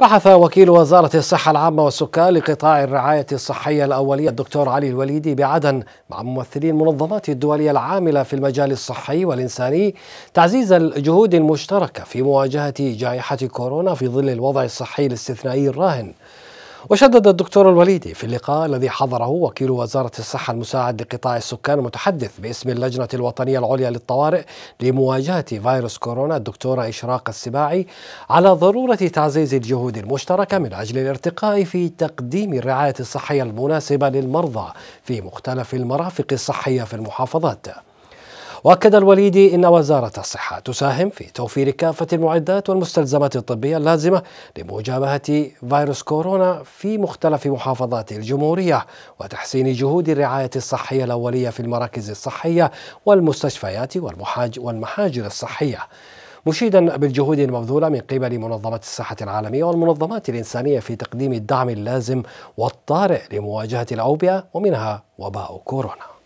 بحث وكيل وزارة الصحة العامة والسكان لقطاع الرعاية الصحية الأولية الدكتور علي الوليدي بعدن مع ممثلي المنظمات الدولية العاملة في المجال الصحي والإنساني تعزيز الجهود المشتركة في مواجهة جائحة كورونا في ظل الوضع الصحي الاستثنائي الراهن وشدد الدكتور الوليدي في اللقاء الذي حضره وكيل وزارة الصحة المساعد لقطاع السكان المتحدث باسم اللجنة الوطنية العليا للطوارئ لمواجهة فيروس كورونا الدكتورة إشراق السباعي على ضرورة تعزيز الجهود المشتركة من أجل الارتقاء في تقديم الرعاية الصحية المناسبة للمرضى في مختلف المرافق الصحية في المحافظات واكد الوليدي ان وزاره الصحه تساهم في توفير كافه المعدات والمستلزمات الطبيه اللازمه لمجابهه فيروس كورونا في مختلف محافظات الجمهوريه وتحسين جهود الرعايه الصحيه الاوليه في المراكز الصحيه والمستشفيات والمحاجر الصحيه مشيدا بالجهود المبذوله من قبل منظمه الصحه العالميه والمنظمات الانسانيه في تقديم الدعم اللازم والطارئ لمواجهه الاوبئه ومنها وباء كورونا